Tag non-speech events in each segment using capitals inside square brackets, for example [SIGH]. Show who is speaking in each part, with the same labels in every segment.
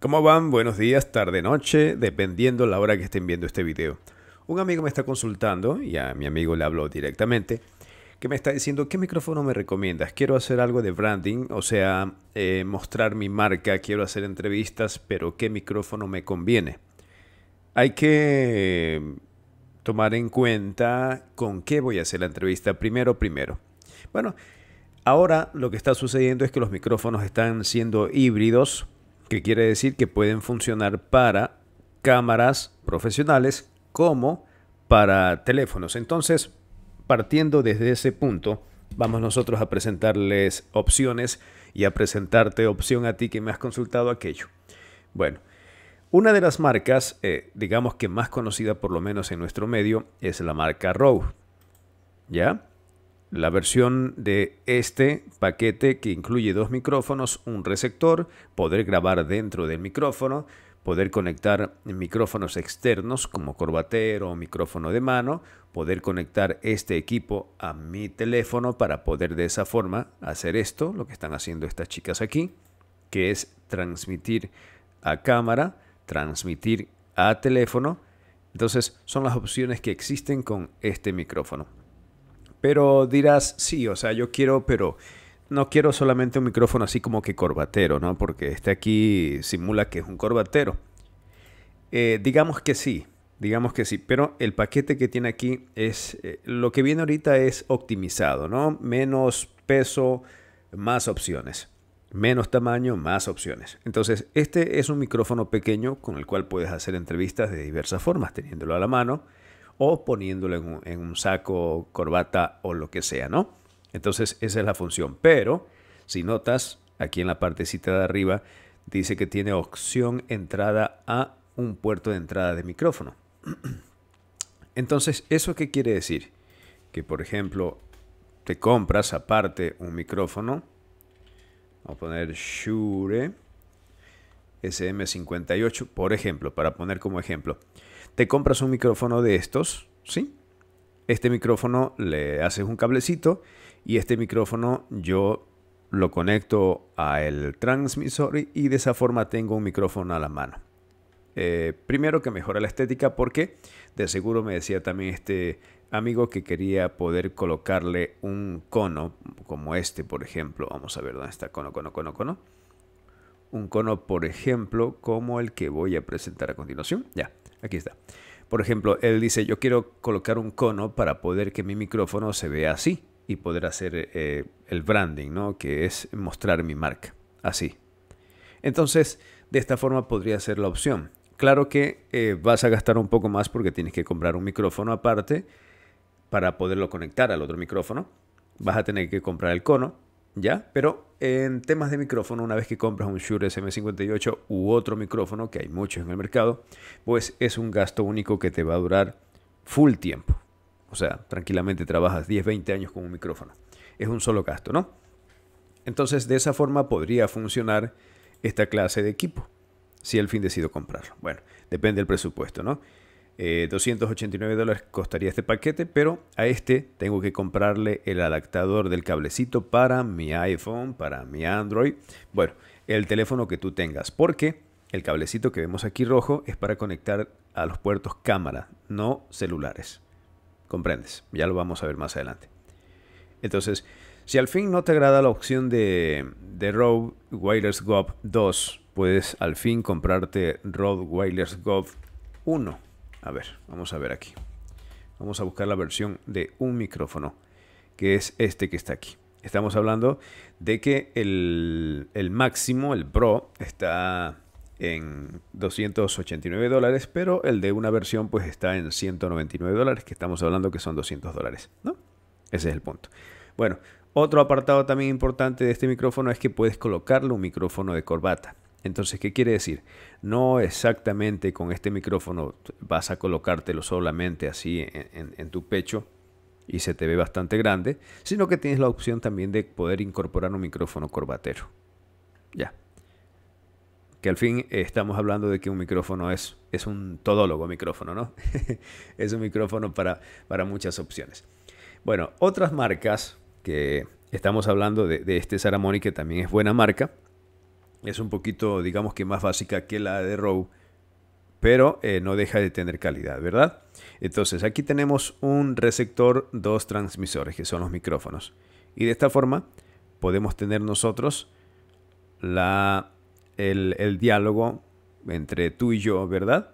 Speaker 1: ¿Cómo van? Buenos días, tarde, noche, dependiendo la hora que estén viendo este video. Un amigo me está consultando, y a mi amigo le hablo directamente, que me está diciendo, ¿qué micrófono me recomiendas? Quiero hacer algo de branding, o sea, eh, mostrar mi marca, quiero hacer entrevistas, pero ¿qué micrófono me conviene? Hay que eh, tomar en cuenta con qué voy a hacer la entrevista primero, primero. Bueno, ahora lo que está sucediendo es que los micrófonos están siendo híbridos, que quiere decir que pueden funcionar para cámaras profesionales como para teléfonos. Entonces, partiendo desde ese punto, vamos nosotros a presentarles opciones y a presentarte opción a ti que me has consultado aquello. Bueno, una de las marcas, eh, digamos que más conocida por lo menos en nuestro medio, es la marca Row. ¿Ya? La versión de este paquete que incluye dos micrófonos, un receptor, poder grabar dentro del micrófono, poder conectar micrófonos externos como corbatero o micrófono de mano, poder conectar este equipo a mi teléfono para poder de esa forma hacer esto, lo que están haciendo estas chicas aquí, que es transmitir a cámara, transmitir a teléfono. Entonces son las opciones que existen con este micrófono. Pero dirás, sí, o sea, yo quiero, pero no quiero solamente un micrófono así como que corbatero, ¿no? Porque este aquí simula que es un corbatero. Eh, digamos que sí, digamos que sí, pero el paquete que tiene aquí es, eh, lo que viene ahorita es optimizado, ¿no? Menos peso, más opciones. Menos tamaño, más opciones. Entonces, este es un micrófono pequeño con el cual puedes hacer entrevistas de diversas formas, teniéndolo a la mano o poniéndolo en un, saco, corbata o lo que sea, ¿no? Entonces esa es la función. Pero si notas, aquí en la partecita de arriba, dice que tiene opción entrada a un puerto de entrada de micrófono. [CLEARS THROAT] Entonces, ¿eso qué quiere decir? Que, por ejemplo, te compras aparte un micrófono. Vamos a poner Shure SM58, por ejemplo, para poner como ejemplo te compras un micrófono de estos, ¿sí? Este micrófono le haces un cablecito y este micrófono yo lo conecto a el transmisor y de esa forma tengo un micrófono a la mano. Eh, primero que mejora la estética porque de seguro me decía también este amigo que quería poder colocarle un cono como este, por ejemplo. Vamos a ver dónde está cono, cono, cono, cono. Un cono, por ejemplo, como el que voy a presentar a continuación. Ya. Aquí está. Por ejemplo, él dice, yo quiero colocar un cono para poder que mi micrófono se vea así y poder hacer eh, el branding, ¿no? Que es mostrar mi marca, así. Entonces, de esta forma podría ser la opción. Claro que eh, vas a gastar un poco más porque tienes que comprar un micrófono aparte para poderlo conectar al otro micrófono. Vas a tener que comprar el cono ¿Ya? Pero en temas de micrófono, una vez que compras un Shure SM58 u otro micrófono, que hay muchos en el mercado, pues es un gasto único que te va a durar full tiempo. O sea, tranquilamente trabajas 10, 20 años con un micrófono. Es un solo gasto, ¿no? Entonces, de esa forma podría funcionar esta clase de equipo, si al fin decido comprarlo. Bueno, depende del presupuesto, ¿no? 289 eh, dólares costaría este paquete, pero a este tengo que comprarle el adaptador del cablecito para mi iPhone, para mi Android, bueno, el teléfono que tú tengas, porque el cablecito que vemos aquí rojo es para conectar a los puertos cámara, no celulares. ¿Comprendes? Ya lo vamos a ver más adelante. Entonces, si al fin no te agrada la opción de, de Rode Wireless Gov 2, puedes al fin comprarte Rode Wireless Gov 1 a ver, vamos a ver aquí. Vamos a buscar la versión de un micrófono, que es este que está aquí. Estamos hablando de que el, el máximo, el Pro, está en 289 dólares, pero el de una versión pues está en 199 dólares, que estamos hablando que son 200 dólares, ¿no? Ese es el punto. Bueno, otro apartado también importante de este micrófono es que puedes colocarle un micrófono de corbata. Entonces, ¿qué quiere decir? No exactamente con este micrófono vas a colocártelo solamente así en, tu pecho y se te ve bastante grande, sino que tienes la opción también de poder incorporar un micrófono corbatero. Ya. Que al fin estamos hablando de que un micrófono es, es un todólogo micrófono, ¿no? [LAUGHS] es un micrófono para, muchas opciones. Bueno, otras marcas que estamos hablando de, de este Saramoni, que también es buena marca, es un poquito, digamos que más básica que la de Row, pero eh, no deja de tener calidad, ¿verdad? Entonces aquí tenemos un receptor, dos transmisores, que son los micrófonos. Y de esta forma podemos tener nosotros la, el, diálogo entre tú y yo, ¿verdad?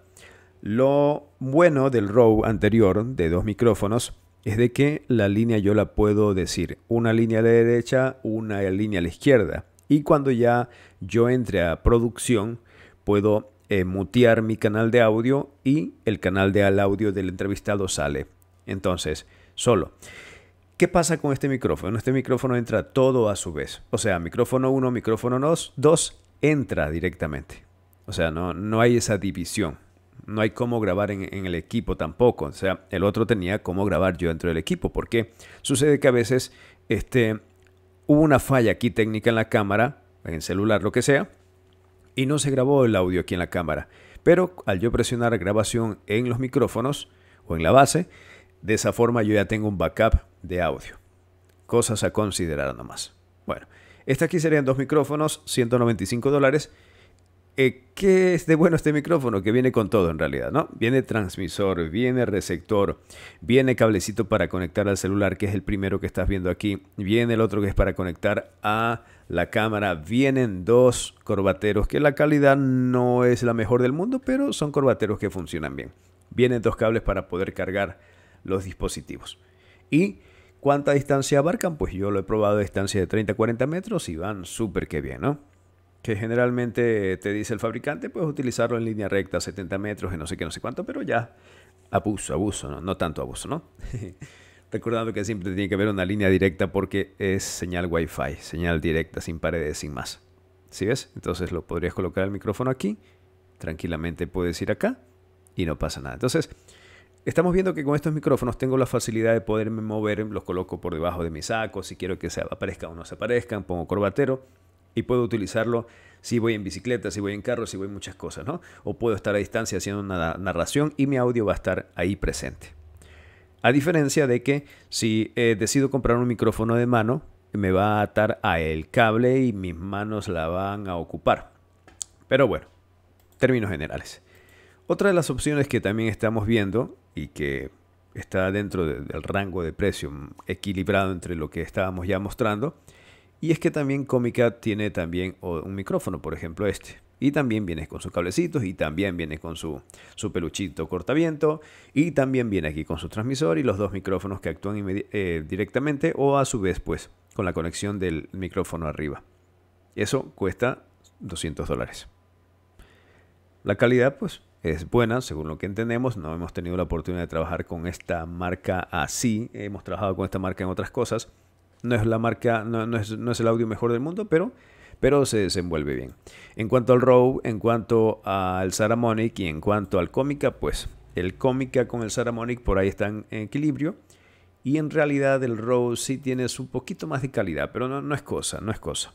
Speaker 1: Lo bueno del row anterior de dos micrófonos es de que la línea yo la puedo decir, una línea a la derecha, una línea a la izquierda. Y cuando ya yo entre a producción, puedo eh, mutear mi canal de audio y el canal de al audio del entrevistado sale. Entonces, solo. ¿Qué pasa con este micrófono? Este micrófono entra todo a su vez. O sea, micrófono 1, micrófono 2, entra directamente. O sea, no, no hay esa división. No hay cómo grabar en, el equipo tampoco. O sea, el otro tenía cómo grabar yo dentro del equipo. Porque sucede que a veces este, hubo una falla aquí técnica en la cámara, en celular, lo que sea, y no se grabó el audio aquí en la cámara. Pero al yo presionar grabación en los micrófonos o en la base, de esa forma yo ya tengo un backup de audio. Cosas a considerar nomás. Bueno, esta aquí serían dos micrófonos, 195 dólares. Eh, ¿Qué es de bueno este micrófono? Que viene con todo en realidad, ¿no? Viene transmisor, viene receptor, viene cablecito para conectar al celular, que es el primero que estás viendo aquí, viene el otro que es para conectar a la cámara, vienen dos corbateros, que la calidad no es la mejor del mundo, pero son corbateros que funcionan bien. Vienen dos cables para poder cargar los dispositivos. Y ¿Cuánta distancia abarcan? Pues yo lo he probado a distancia de 30-40 metros y van súper que bien, ¿no? que generalmente te dice el fabricante, puedes utilizarlo en línea recta, 70 metros, en no sé qué, no sé cuánto, pero ya abuso, abuso, no, no tanto abuso, ¿no? [LAUGHS] Recordando que siempre tiene que haber una línea directa porque es señal Wi-Fi, señal directa, sin paredes, sin más. ¿Sí ves? Entonces lo podrías colocar el micrófono aquí, tranquilamente puedes ir acá y no pasa nada. Entonces, estamos viendo que con estos micrófonos tengo la facilidad de poderme mover, los coloco por debajo de mi saco, si quiero que se aparezcan o no se aparezcan, pongo corbatero, y puedo utilizarlo si voy en bicicleta, si voy en carro, si voy en muchas cosas, ¿no? O puedo estar a distancia haciendo una narración y mi audio va a estar ahí presente. A diferencia de que si eh, decido comprar un micrófono de mano, me va a atar a el cable y mis manos la van a ocupar. Pero bueno, términos generales. Otra de las opciones que también estamos viendo y que está dentro del rango de precio mm, equilibrado entre lo que estábamos ya mostrando y es que también cómica tiene también un micrófono, por ejemplo este. Y también viene con sus cablecitos y también viene con su, su peluchito cortaviento. Y también viene aquí con su transmisor y los dos micrófonos que actúan eh, directamente o a su vez pues con la conexión del micrófono arriba. Eso cuesta 200 dólares. La calidad pues es buena, según lo que entendemos. No hemos tenido la oportunidad de trabajar con esta marca así. Hemos trabajado con esta marca en otras cosas. No es la marca, no, es, el audio mejor del mundo, pero, pero se desenvuelve bien. En cuanto al Row, en cuanto al Saramonic y en cuanto al Comica, pues el Comica con el Saramonic por ahí están en equilibrio. Y en realidad el Row sí tiene su poquito más de calidad, pero no, es cosa, no es cosa.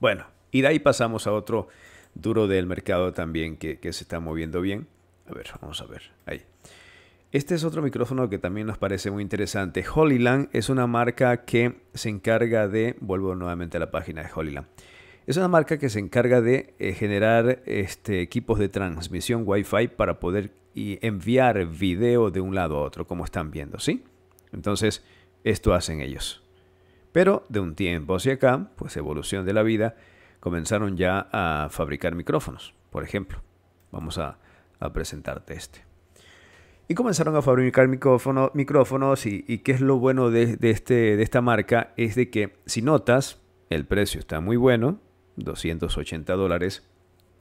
Speaker 1: Bueno, y de ahí pasamos a otro duro del mercado también que, que se está moviendo bien. A ver, vamos a ver. Ahí. Este es otro micrófono que también nos parece muy interesante. Holyland es una marca que se encarga de, vuelvo nuevamente a la página de Holyland, es una marca que se encarga de eh, generar este, equipos de transmisión Wi-Fi para poder enviar video de un lado a otro, como están viendo, ¿sí? Entonces, esto hacen ellos. Pero de un tiempo hacia acá, pues evolución de la vida, comenzaron ya a fabricar micrófonos, por ejemplo. Vamos a presentarte este. Y comenzaron a fabricar micrófonos y, qué es lo bueno de, este, de esta marca es de que si notas, el precio está muy bueno, 280 dólares,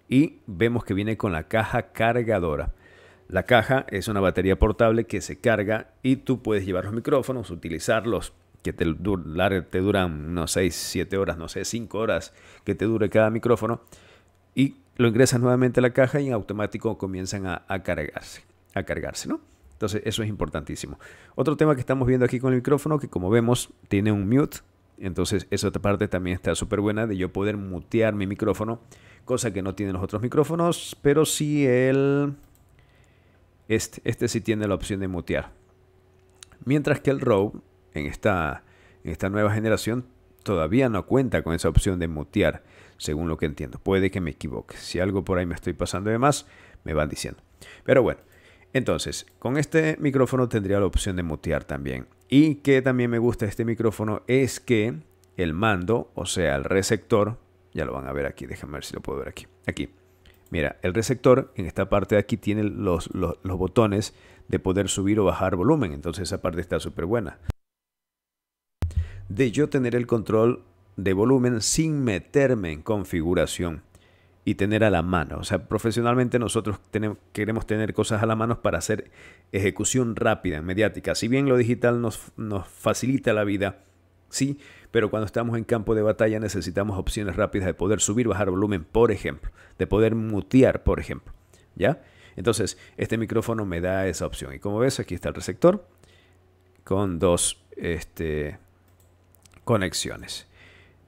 Speaker 1: y vemos que viene con la caja cargadora. La caja es una batería portable que se carga y tú puedes llevar los micrófonos, utilizarlos, que te, duran, te duran unos 7 horas, no sé, 5 horas que te dure cada micrófono, y lo ingresas nuevamente a la caja y en automático comienzan a cargarse a cargarse, ¿no? Entonces, eso es importantísimo. Otro tema que estamos viendo aquí con el micrófono, que como vemos, tiene un mute. Entonces, esa otra parte también está súper buena de yo poder mutear mi micrófono, cosa que no tienen los otros micrófonos, pero sí el... Este, este sí tiene la opción de mutear. Mientras que el Rode, en esta, en esta nueva generación, todavía no cuenta con esa opción de mutear, según lo que entiendo. Puede que me equivoque. Si algo por ahí me estoy pasando de más, me van diciendo. Pero bueno, entonces, con este micrófono tendría la opción de mutear también. Y que también me gusta este micrófono es que el mando, o sea, el receptor, ya lo van a ver aquí, déjame ver si lo puedo ver aquí. Aquí. Mira, el receptor en esta parte de aquí tiene los, los botones de poder subir o bajar volumen, entonces esa parte está súper buena. De yo tener el control de volumen sin meterme en configuración y tener a la mano. O sea, profesionalmente nosotros queremos tener cosas a la mano para hacer ejecución rápida, mediática. Si bien lo digital nos, nos facilita la vida, sí, pero cuando estamos en campo de batalla necesitamos opciones rápidas de poder subir, bajar volumen, por ejemplo, de poder mutear, por ejemplo. ¿Ya? Entonces, este micrófono me da esa opción. Y como ves, aquí está el receptor con dos este, conexiones.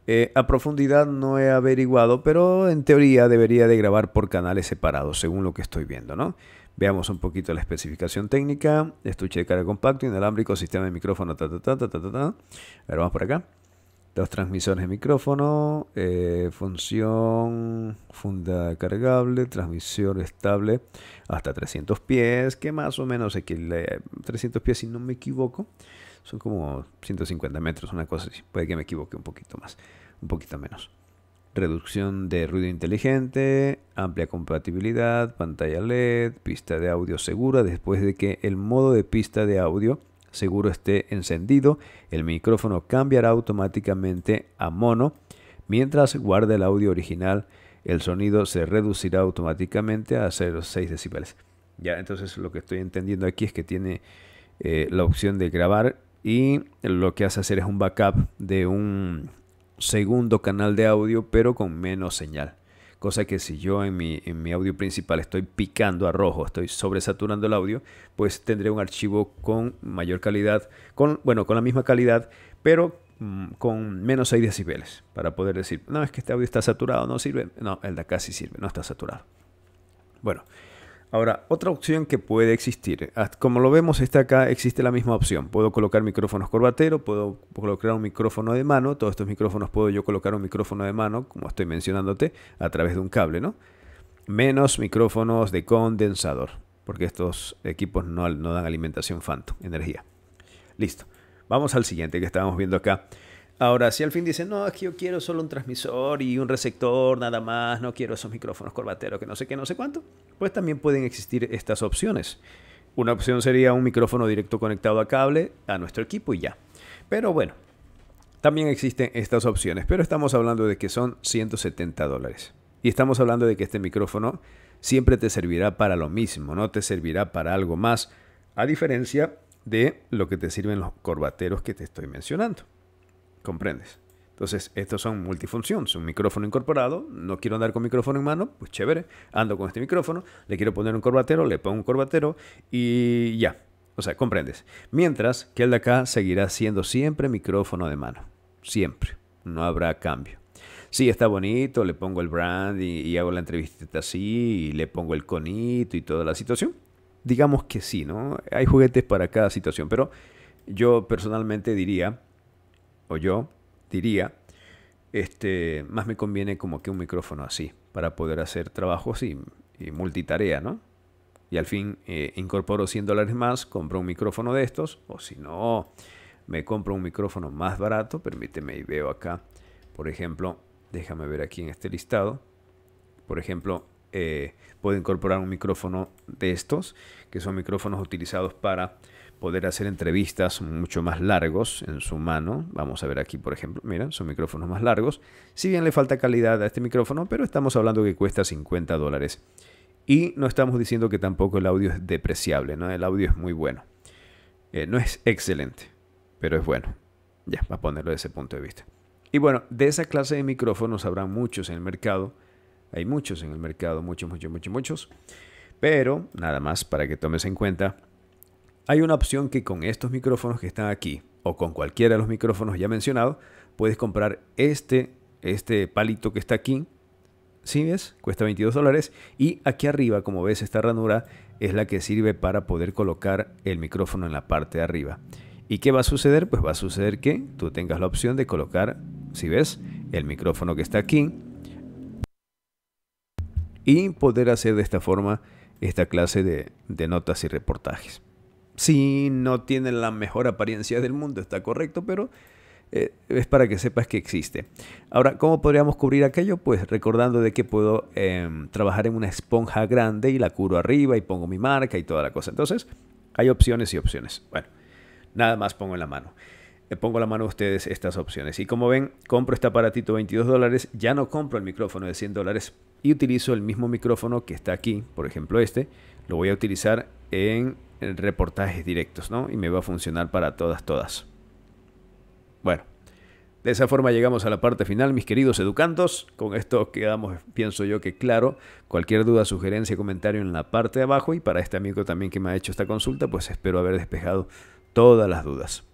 Speaker 1: Eh, a profundidad no he averiguado, pero en teoría debería de grabar por canales separados, según lo que estoy viendo, Veamos un poquito la especificación técnica. Estuche de carga compacto, inalámbrico, sistema de micrófono, ta, A ver, vamos por acá. Dos transmisores de micrófono, eh, función, funda cargable, transmisión estable hasta 300 pies, que más o menos, aquí, 300 pies si no me equivoco. Son como 150 metros, una cosa así. Puede que me equivoque un poquito más, un poquito menos. Reducción de ruido inteligente, amplia compatibilidad, pantalla LED, pista de audio segura después de que el modo de pista de audio seguro esté encendido, el micrófono cambiará automáticamente a mono. Mientras guarde el audio original, el sonido se reducirá automáticamente a 0,6 decibeles. Ya, entonces lo que estoy entendiendo aquí es que tiene eh, la opción de grabar y lo que hace hacer es un backup de un segundo canal de audio pero con menos señal. Cosa que si yo en mi, audio principal estoy picando a rojo, estoy sobresaturando el audio, pues tendré un archivo con mayor calidad, con, bueno, con la misma calidad, pero mm, con menos 6 decibeles, para poder decir, no, es que este audio está saturado, no sirve. No, el de acá sí sirve, no está saturado. Bueno, Ahora, otra opción que puede existir, ah, como lo vemos, está acá, existe la misma opción. Puedo colocar micrófonos corbatero, puedo colocar un micrófono de mano, todos estos micrófonos puedo yo colocar un micrófono de mano, como estoy mencionándote, a través de un cable, ¿no? Menos micrófonos de condensador, porque estos equipos no, no dan alimentación Phantom, energía. Listo. Vamos al siguiente que estábamos viendo acá. Ahora, si al fin dicen, no, aquí yo quiero solo un transmisor y un receptor, nada más, no quiero esos micrófonos corbateros, que no sé qué, no sé cuánto, pues también pueden existir estas opciones. Una opción sería un micrófono directo conectado a cable a nuestro equipo y ya. Pero bueno, también existen estas opciones, pero estamos hablando de que son 170 dólares. Y estamos hablando de que este micrófono siempre te servirá para lo mismo, no te servirá para algo más, a diferencia de lo que te sirven los corbateros que te estoy mencionando. ¿Comprendes? Entonces, estos son multifunción, son un micrófono incorporado, no quiero andar con micrófono en mano, pues chévere, ando con este micrófono, le quiero poner un corbatero, le pongo un corbatero y ya. O sea, comprendes. Mientras que el de acá seguirá siendo siempre micrófono de mano, siempre, no habrá cambio. Sí, está bonito, le pongo el brand y, hago la entrevista así, y le pongo el conito y toda la situación. Digamos que sí, ¿no? Hay juguetes para cada situación, pero yo personalmente diría o yo diría, este, más me conviene como que un micrófono así, para poder hacer trabajos y, y multitarea, ¿no? Y al fin eh, incorporo 100 dólares más, compro un micrófono de estos, o si no, me compro un micrófono más barato, permíteme y veo acá, por ejemplo, déjame ver aquí en este listado, por ejemplo, eh, puedo incorporar un micrófono de estos, que son micrófonos utilizados para poder hacer entrevistas mucho más largos en su mano. Vamos a ver aquí, por ejemplo, Mira, son micrófonos más largos. Si bien le falta calidad a este micrófono, pero estamos hablando que cuesta 50 dólares. Y no estamos diciendo que tampoco el audio es depreciable, ¿no? El audio es muy bueno. Eh, no es excelente, pero es bueno. Ya, para a ponerlo de ese punto de vista. Y bueno, de esa clase de micrófonos habrá muchos en el mercado. Hay muchos en el mercado, muchos, muchos, muchos, muchos. Pero nada más para que tomes en cuenta hay una opción que con estos micrófonos que están aquí o con cualquiera de los micrófonos ya mencionados, puedes comprar este, este palito que está aquí. Si ¿Sí ves, cuesta 22 dólares. Y aquí arriba, como ves, esta ranura es la que sirve para poder colocar el micrófono en la parte de arriba. ¿Y qué va a suceder? Pues va a suceder que tú tengas la opción de colocar, si ves, el micrófono que está aquí y poder hacer de esta forma esta clase de notas y reportajes. Si no tienen la mejor apariencia del mundo, está correcto, pero eh, es para que sepas que existe. Ahora, ¿cómo podríamos cubrir aquello? Pues recordando de que puedo em, trabajar en una esponja grande y la curo arriba y pongo mi marca y toda la cosa. Entonces, hay opciones y opciones. Bueno, nada más pongo en la mano. Le pongo la mano a ustedes estas opciones. Y como ven, compro este aparatito 22 dólares, ya no compro el micrófono de 100 dólares y utilizo el mismo micrófono que está aquí, por ejemplo este, lo voy a utilizar en reportajes directos, ¿no? Y me va a funcionar para todas, todas. Bueno, de esa forma llegamos a la parte final, mis queridos educandos. Con esto quedamos, pienso yo que claro. Cualquier duda, sugerencia, comentario en la parte de abajo. Y para este amigo también que me ha hecho esta consulta, pues espero haber despejado todas las dudas.